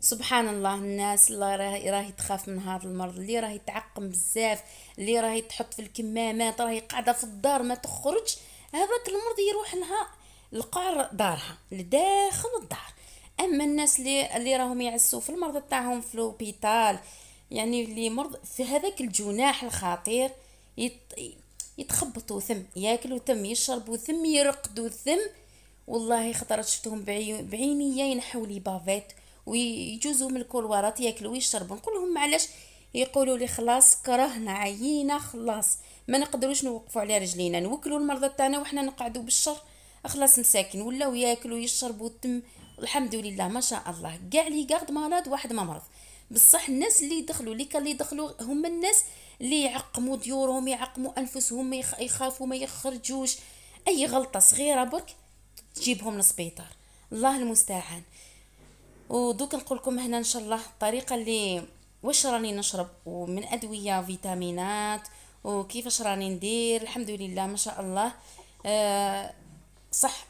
سبحان الله الناس اللي راهي راهي تخاف من هذا المرض اللي راهي تعقم بزاف اللي راهي تحط في الكمامات راهي قاعده في الدار ما تخرج هذاك المرض يروح لها لقاع دارها لداخل الدار اما الناس اللي اللي راهم يعسوا في المرض تاعهم في لوبيتال يعني اللي مرض في هذاك الجناح الخطير يت... يتخبطوا ثم ياكلوا ثم يشربوا ثم يرقدوا ثم والله خطرت شفتهم بعيني ينحوا لي بافيت ويجوزوا من الكولوارات ياكلوا ويشربوا نقول لهم علاش يقولوا لي خلاص كرهنا عيينا خلاص ما نقدروش نوقفوا على رجلينا نوكلوا المرضى تاعنا وحنا نقعدوا بالشر خلاص مساكن ولاو ياكلوا ويشربوا الدم الحمد لله ما شاء الله كاع لي كارد مرض واحد ما مرض بصح الناس اللي دخلوا اللي كان اللي دخلوا هما الناس اللي يعقموا ديورهم يعقموا انفسهم يخافوا ما يخرجوش اي غلطه صغيره برك تجيبهم للسبيطار الله المستعان ودوك نقول لكم هنا ان شاء الله الطريقه اللي واش راني نشرب ومن ادويه فيتامينات وكيفاش راني ندير الحمد لله ما شاء الله أه صح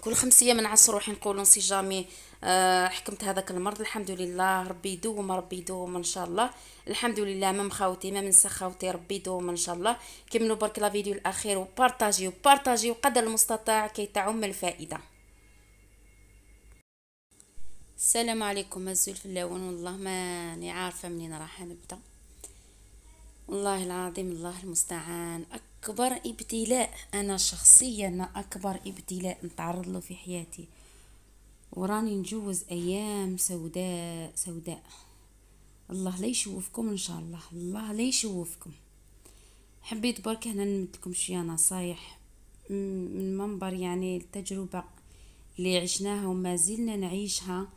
كل خمس ايام نعس روحي نقول نسي جامي أه حكمت هذاك المرض الحمد لله ربي يدوم ربي يدوم ان شاء الله الحمد لله ما مخاوتي ما من سخاوتي ربي يدوم ان شاء الله كملوا برك لا فيديو الاخير وبارطاجيو بارطاجيو قدر المستطاع كي تعم الفائده السلام عليكم اللون والله ماني عارفه منين راح نبدا والله العظيم الله المستعان اكبر ابتلاء انا شخصيا اكبر ابتلاء نتعرض له في حياتي وراني نجوز ايام سوداء سوداء الله لا يشوفكم ان شاء الله الله لا يشوفكم حبيت برك هنا نمد لكم شويه نصايح من منبر يعني التجربه اللي عشناها وما زلنا نعيشها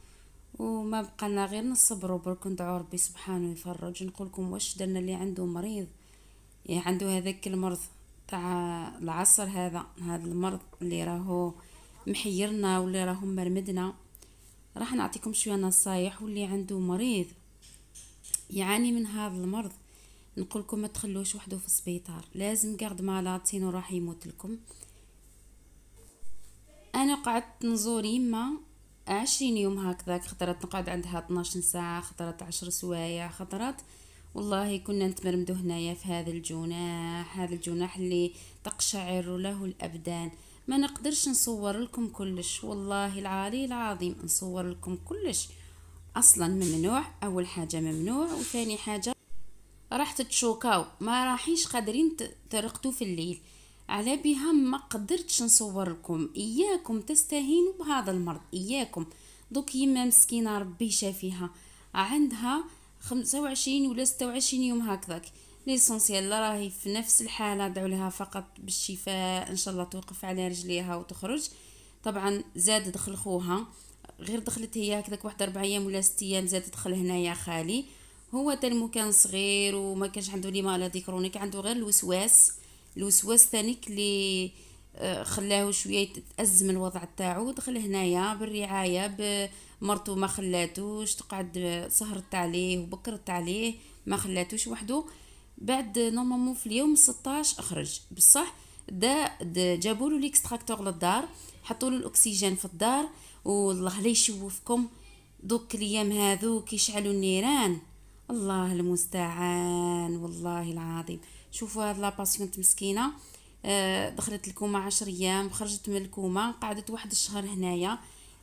وما بقالنا غير نصبر برك ندعو ربي سبحانه يفرج نقول لكم واش درنا اللي عنده مريض يعني عنده هذاك المرض تاع العصر هذا هذا المرض اللي راهو محيرنا واللي راهو مرمدنا راح نعطيكم شويه نصايح واللي عنده مريض يعاني من هذا المرض نقول لكم ما تخلوش وحده في السبيطار لازم قاعد مع لاتين وراح يموت لكم انا قعدت نزور يما عشرين يوم هكذاك خطرات نقعد عندها 12 ساعة خطرات عشر سوايع خطرات والله كنا نتمرمدو هنايا في هذا الجناح هذا الجناح اللي تقشعر له الأبدان ما نقدرش نصور لكم كلش والله العالي العظيم نصور لكم كلش اصلا ممنوع اول حاجه ممنوع وثاني حاجه راح تتشوكاو ما راحيش قادرين ترقدو في الليل على بها ما قدرتش نصور لكم اياكم تستهينوا بهذا المرض اياكم دوك يما مسكينه ربي شافيها عندها 25 ولا 26 يوم هكذاك ليسونسيال راهي في نفس الحاله دعوا لها فقط بالشفاء ان شاء الله توقف على رجليها وتخرج طبعا زاد دخل خوها غير دخلت هي هكذاك واحد اربع ايام ولا ست ايام زاد دخل هنايا خالي هو تلمو كان صغير وما كانش عنده لي مالا كرونيك عنده غير الوسواس الوسواس ثانيك اللي آه، خلاه شويه يتأز من الوضع تاعو دخل هنايا بالرعايه مرته ما خلاتوش تقعد سهرت عليه وبكرت عليه ما خلاتوش وحده بعد نورمالمون في اليوم 16 اخرج بصح دا, دا جابوا له ليكستراكتور للدار حطوا له الاكسجين في الدار والله لا يشوفكم دوك الايام هذو كيشعلوا النيران الله المستعان والله العظيم شوفوا هاد لاباسيونت مسكينه آه، دخلت الكوما عشر ايام خرجت من الكوما قعدت واحد الشهر هنايا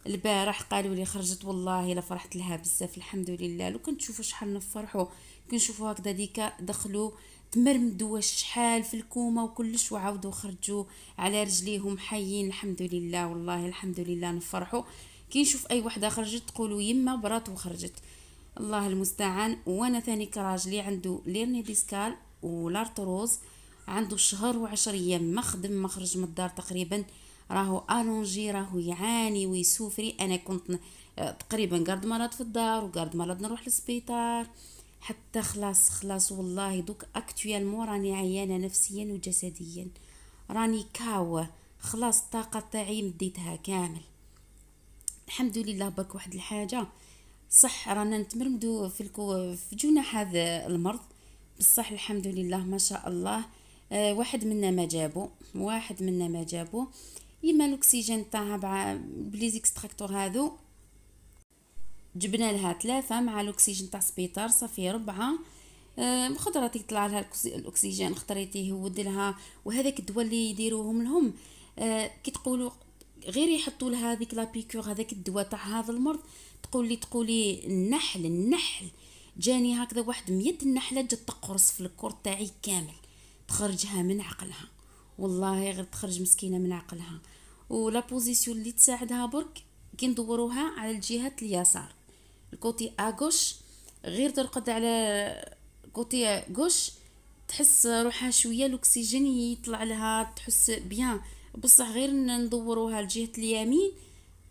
البارح قالوا لي خرجت والله الا فرحت لها بزاف الحمد لله لو كنت تشوفوا شحال نفرحوا كنشوفوا هكذا ديكا دخلوا تمرمدوا شحال في الكومه وكلش وعاودوا خرجوا على رجليهم حيين الحمد لله والله الحمد لله نفرحوا كي نشوف اي وحده خرجت تقولوا يما برات وخرجت الله المستعان وانا ثاني كراجلي عنده ليرني ديسكال والارتروز عنده شهر وعشر ايام ما خدم ما خرج من الدار تقريبا راهو الونجي راهو يعاني ويسوفري انا كنت آه، تقريبا قرد مرض في الدار وقرد مرض نروح للسبيطار حتى خلاص خلاص والله دوك اكتويلمون راني عيانه نفسيا وجسديا راني كاوه خلاص الطاقه تاعي مديتها كامل الحمد لله برك واحد الحاجه صح رانا نتمرمدو في الكو في جناح هذا المرض بصح الحمد لله ما شاء الله آه، واحد منا ما جابو واحد منا ما جابو يما الاكسجين تاعها بليزيكستراكتور هادو جبنا لها ثلاثة مع الاكسجين تاع سبيطار صافي ربعة خضره آه، يطلع لها الاكسجين خضراتي يهود لها وهذاك الدواء اللي يديروهم لهم آه، كي تقولوا غير يحطوا لها هذيك لابيكور هذاك الدواء تاع هذا المرض تقولي تقولي النحل النحل جاني هكذا واحد مية النحله جات تقرص في الكور تاعي كامل تخرجها من عقلها والله غير تخرج مسكينه من عقلها ولا بوزيسيون اللي تساعدها برك كي ندوروها على الجهه اليسار الكوتي اغوش غير ترقد على كوتي غوش تحس روحها شويه الاكسجين يطلع لها تحس بيان بصح غير ندوروها لجهه اليمين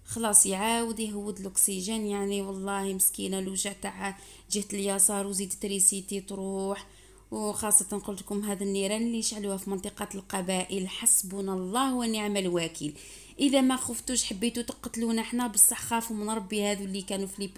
خلاص يعاود يهود الاكسجين يعني والله مسكينه الوجع تاع جهه اليسار وزيد تريسيتي تروح وخاصة قلت لكم هذا النيران اللي شعلوها في منطقة القبائل حسبنا الله ونعم الوكيل إذا ما خفتوش حبيتوا تقتلونا حنا بصح خافوا من ربي هذو اللي كانوا في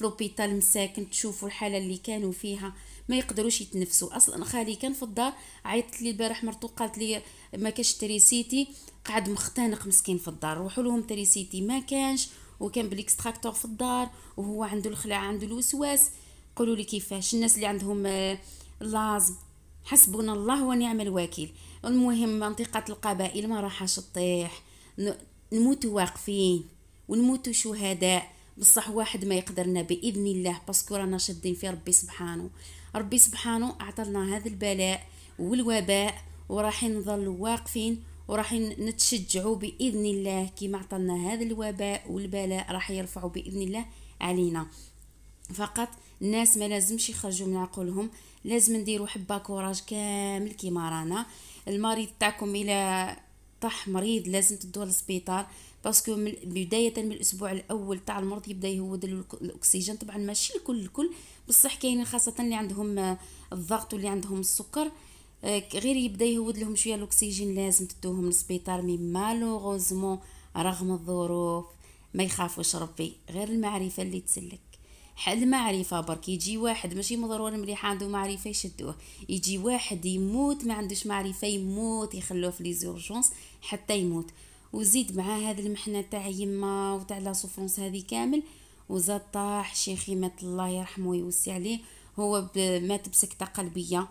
لوبيتال مساكن تشوفوا الحالة اللي كانوا فيها ما يقدروش يتنفسوا أصلا خالي كان في الدار عيطت لي البارح مرتو قالت لي ما كانش تريسيتي قعد مختنق مسكين في الدار روحوا لهم تريسيتي ما كانش وكان بالاكستراكتور في الدار وهو عنده الخلع عنده الوسواس قولوا لي كيفاش الناس اللي عندهم آه، لازم حسبنا الله ونعم الوكيل المهم منطقة القبائل ما راحش تطيح نموت واقفين ونموت شهداء بصح واحد ما يقدرنا باذن الله باسكو رانا شادين في ربي سبحانه ربي سبحانه عطلنا هذا البلاء والوباء وراح نظل واقفين وراح نتشجعوا باذن الله كما عطلنا هذا الوباء والبلاء راح يرفعوا باذن الله علينا فقط الناس ما لازمش يخرجوا من عقولهم لازم نديروا حبه كوراج كامل كيما رانا المريض تاعكم الى طاح مريض لازم تدوه للسبيطار باسكو من بدايه من الاسبوع الاول تاع المرض يبدا يهود الاكسجين طبعا ماشي الكل الكل بصح كاينين خاصه اللي عندهم الضغط واللي عندهم السكر آه، غير يبدا يهود لهم شويه الاكسجين لازم تدوهم للسبيطار مي مالوغوزمون رغم الظروف ما يخافوش ربي غير المعرفه اللي تسلك حل معرفه برك يجي واحد ماشي مضرورة مليحه عنده معرفه يشدوه يجي واحد يموت ما عندوش معرفه يموت يخلوه في ليزورجونس حتى يموت وزيد مع هذا المحنه تاع يما وتاع لا سوفرونس هذه كامل وزاد طاح شيخي مات الله يرحمه ويوسع عليه هو مات بسكته قلبيه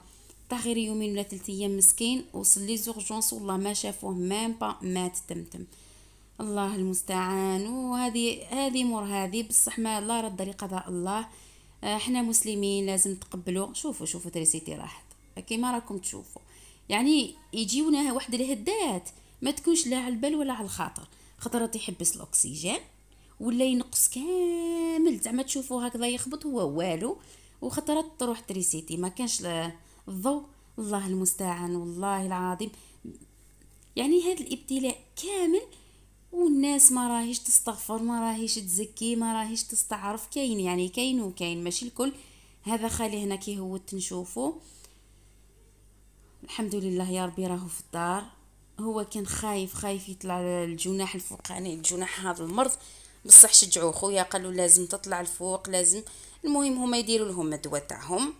تا غير يومين ولا ثلاث ايام مسكين وصل لي زورجونس والله ما شافوه ميم با مات تمتم الله المستعان وهذه هذه مور هذه بصح ما لا رد لقضاء الله احنا آه، مسلمين لازم تقبلوا شوفوا شوفوا تريسيتي راحت كيما راكم تشوفوا يعني يجيونا واحد الهدات ما تكونش لا على البال ولا على الخاطر خطرة يحبس الاكسجين ولا ينقص كامل زعما تشوفوا هكذا يخبط هو والو وخطرات تروح تريسيتي ما كانش لأ الضوء الله المستعان والله العظيم يعني هذا الابتلاء كامل والناس ما راهيش تستغفر ما راهيش تزكي ما راهيش تستعرف كاين يعني كاين وكاين ماشي الكل هذا خالي هنا كي هو تنشوفو الحمد لله يا ربي راهو في الدار هو كان خايف خايف يطلع الجناح الفوقاني الجناح هذا المرض بصح شجعوه خويا قالوا لازم تطلع الفوق لازم المهم هما يديروا لهم الدواء تاعهم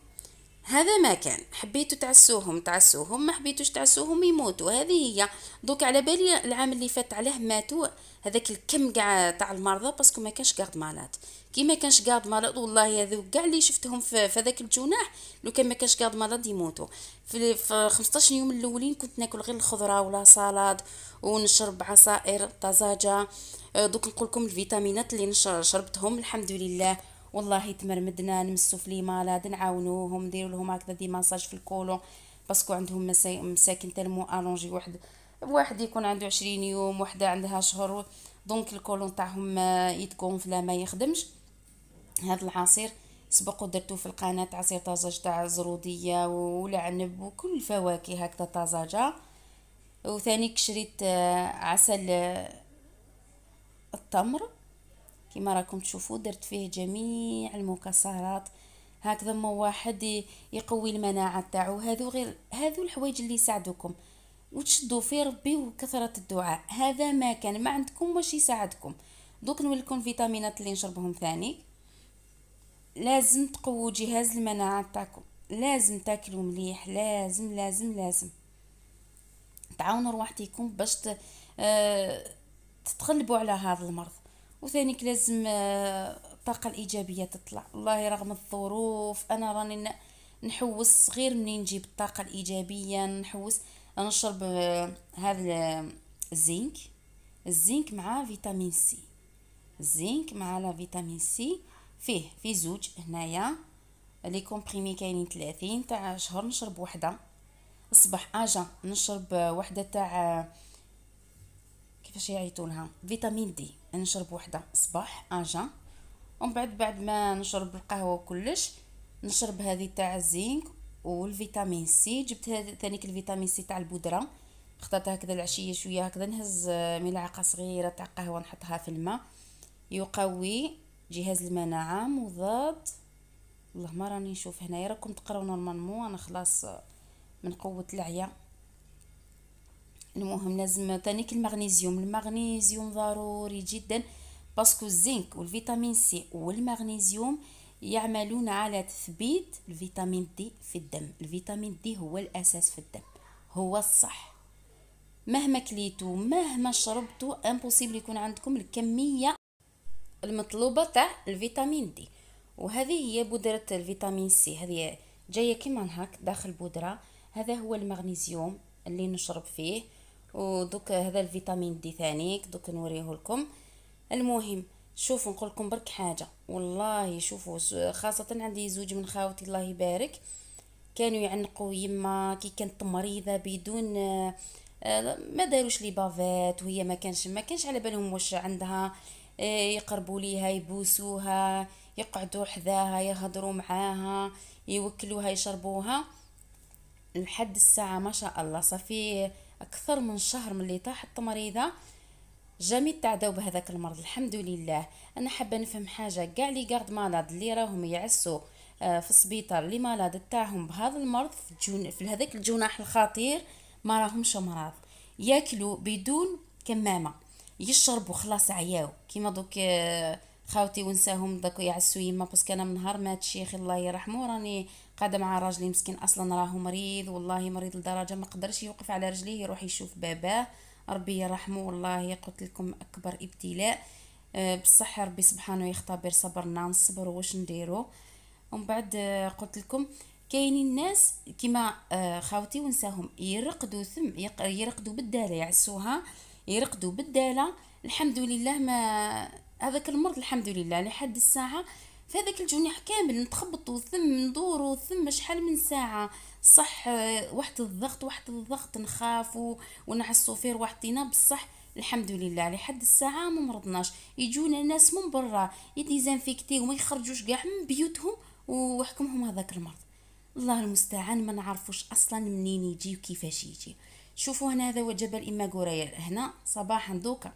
هذا ما كان حبيتوا تعسوهم تعسوهم ما حبيتوش تعسوهم يموتوا هذه هي دوك على بالي العام اللي فات عليه ماتوا هذاك الكم كاع تاع المرضى باسكو ما كانش قاعد مالات كي ما كانش قاعد مرض والله هذو كاع اللي شفتهم في هذاك الجناح لو كان ما كانش قاعد مرض يموتوا في, 15 يوم الاولين كنت ناكل غير الخضره ولا سلطه ونشرب عصائر طازجه آه، دوك نقول لكم الفيتامينات اللي شربتهم الحمد لله والله تمرمدنا نمسو في اليمالاد نعاونوهم نديرو لهم هكذا دي ماساج في الكولون باسكو عندهم مسا... مساكن تلمو الونجي واحد واحد يكون عنده عشرين يوم وحده عندها شهر دونك الكولون تاعهم يتكونفلا ما يخدمش هذا العصير سبق ودرتو في القناة عصير طازج تاع الزرودية والعنب وكل الفواكه هكذا طازجة وثاني شريت آه، عسل آه، التمر كما راكم تشوفوا درت فيه جميع المكسرات هكذا ما واحد يقوي المناعه تاعو هذو غير هذو الحوايج اللي يساعدوكم وتشدوا في ربي وكثره الدعاء هذا ما كان ما عندكم واش يساعدكم دوك نولكم فيتامينات اللي نشربهم ثاني لازم تقووا جهاز المناعه تاعكم لازم تاكلوا مليح لازم لازم لازم تعاونوا رواحتكم باش ت... آه، تتغلبوا على هذا المرض وثاني لازم آه، الطاقه الايجابيه تطلع والله رغم الظروف انا راني نحوس غير منين نجيب الطاقه الايجابيه نحوس نشرب آه، هذا الزنك الزنك مع فيتامين سي الزنك مع لا فيتامين سي فيه في زوج هنايا لي كومبريمي كاينين 30 تاع شهر نشرب وحده الصباح اجا نشرب آه، وحده تاع كيفاش يعيطولها فيتامين دي نشرب وحده صباح اجا ومن بعد بعد ما نشرب القهوه وكلش نشرب هذه تاع الزنك والفيتامين سي جبت ثانيك الفيتامين سي تاع البودره خطرت هكذا العشيه شويه هكذا نهز آه، ملعقه صغيره تاع قهوه نحطها في الماء يقوي جهاز المناعه مضاد اللهم راني نشوف هنايا راكم تقراو نورمالمون انا خلاص آه، من قوه العيا المهم لازم تانيك المغنيزيوم المغنيزيوم ضروري جدا باسكو الزنك والفيتامين سي والمغنيزيوم يعملون على تثبيت الفيتامين دي في الدم الفيتامين دي هو الاساس في الدم هو الصح مهما كليتو مهما شربتو امبوسيبل يكون عندكم الكميه المطلوبه تاع الفيتامين دي وهذه هي بودره الفيتامين سي هذه جايه كيما هاك داخل بودره هذا هو المغنيسيوم اللي نشرب فيه ودوك هذا الفيتامين دي ثانيك دوك نوريه لكم المهم شوفوا نقول لكم برك حاجه والله شوفوا خاصه عندي زوج من خاوتي الله يبارك كانوا يعنقوا يما كي كانت مريضه بدون آه، آه، ما داروش لي بافات وهي ما كانش ما كانش على بالهم واش عندها آه، يقربوا ليها يبوسوها يقعدوا حذاها يهضروا معاها يوكلوها يشربوها لحد الساعه ما شاء الله صافي أكثر من شهر من اللي طاحت المريضة جميع تعداو بهذاك المرض الحمد لله أنا حابة نفهم حاجة كاع لي كارد مالاد اللي راهم يعسوا آه، في السبيطار لي مالاد تاعهم بهذا المرض في, الجون في هذاك الجناح الخطير ما راهمش مرض ياكلوا بدون كمامة يشربوا خلاص عياو كيما دوك آه خاوتي ونساهم داك يعسو يما باسكو انا من نهار مات الشيخ الله يرحمه راني قاعده مع راجلي مسكين اصلا راه مريض والله مريض لدرجه ما قدرش يوقف على رجليه يروح يشوف باباه ربي يرحمه والله قلت لكم اكبر ابتلاء أه، بصح ربي سبحانه يختبر صبرنا نصبر واش نديرو ومن بعد أه، قلت لكم كاينين الناس كيما أه، خاوتي ونساهم يرقدوا ثم يرقدوا بالداله يعسوها يرقدوا بالداله الحمد لله ما هذاك المرض الحمد لله لحد الساعه في هذاك الجناح كامل نتخبطوا ثم ندوروا ثم شحال من ساعة صح واحد الضغط واحد الضغط نخافوا ونعسوا فيه رواحتنا بصح الحمد لله لحد الساعة ما مرضناش يجونا ناس من برا يديزانفيكتي وما يخرجوش كاع من بيوتهم وحكمهم هذاك المرض الله المستعان ما نعرفوش اصلا منين يجي وكيفاش يجي شوفوا هنا هذا وجبل جبل اما هنا صباحا دوكا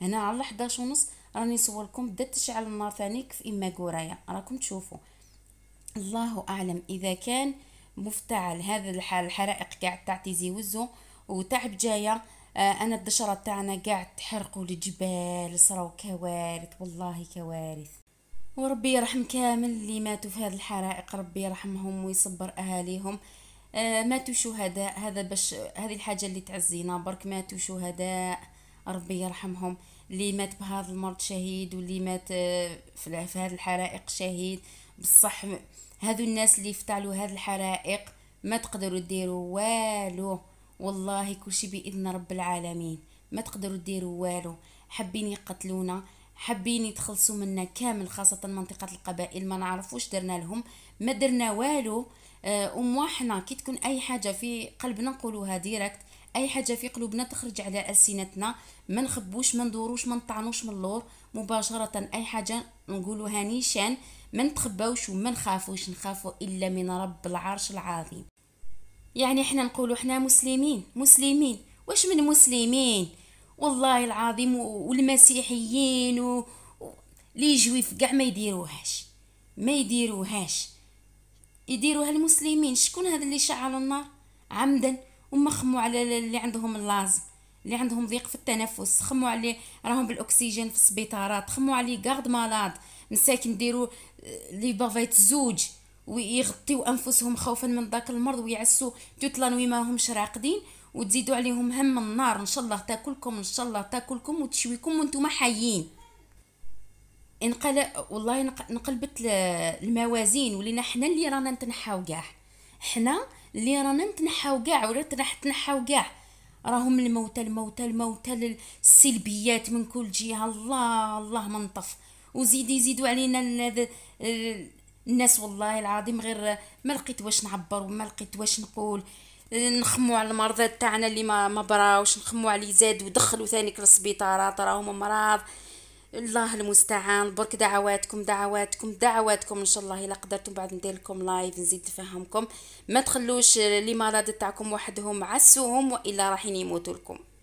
هنا على 11 ونص راني نصوركم بدات تشعل النار ثاني في اما كورايا راكم تشوفوا الله اعلم اذا كان مفتعل هذا الحال الحرائق قاعد تعطي زي وزو وتعب جايه آه انا الدشره تاعنا قاعد تحرقوا الجبال صراو كوارث والله كوارث وربي يرحم كامل اللي ماتوا في هذه الحرائق ربي يرحمهم ويصبر اهاليهم آه ماتوا شهداء هذا باش هذه الحاجه اللي تعزينا برك ماتوا شهداء ربي يرحمهم اللي مات بهذا المرض شهيد واللي مات آه، في هذه الحرائق شهيد بصح هذو الناس اللي فتعلوا هذه الحرائق ما تقدروا ديروا والو والله كلشي باذن رب العالمين ما تقدروا ديروا والو حابين يقتلونا حابين يتخلصوا منا كامل خاصة منطقة القبائل ما نعرفوش درنا لهم ما درنا والو آه، أمواحنا كي تكون أي حاجة في قلبنا نقولوها ديركت اي حاجه في قلوبنا تخرج على السنتنا ما نخبوش ما ندوروش ما نطعنوش من اللور مباشره اي حاجه نقولوها نيشان ما نتخباوش وما نخافوش نخافو الا من رب العرش العظيم يعني احنا نقولوا احنا مسلمين مسلمين واش من مسلمين والله العظيم والمسيحيين و... لي جويف كاع ما يديروهاش ما يديروهاش يديروها المسلمين شكون هذا اللي شعل النار عمدا وما خمو على اللي عندهم اللازم اللي عندهم ضيق في التنفس خموا على راهم بالاكسجين في السبيطارات خموا لي كارد مالاد مساكن ديروا آه، لي بافيت زوج ويغطيو انفسهم خوفا من ذاك المرض ويعسوا توت لانوي ماهمش راقدين وتزيدوا عليهم هم النار ان شاء الله تاكلكم ان شاء الله تاكلكم وتشويكم وانتم حيين انقل والله نقلبت الموازين ولينا حنا اللي رانا نتنحاو كاع حنا اللي رانا نتنحاو كاع ولا راح تنحاو كاع راهم الموتى الموتى الموتى السلبيات من كل جهه الله الله منطف وزيد يزيدوا علينا الناس والله العظيم غير ما لقيت واش نعبر وما لقيت واش نقول نخمو على المرضى تاعنا اللي ما ما براوش نخمو على زاد ودخلوا ثاني للسبيطارات راهم مرض الله المستعان برك دعواتكم دعواتكم دعواتكم ان شاء الله الا قدرتم بعد ندير لكم لايف نزيد نفهمكم ما تخلوش لي مرض تاعكم وحدهم عسوهم والا راحين يموتوا لكم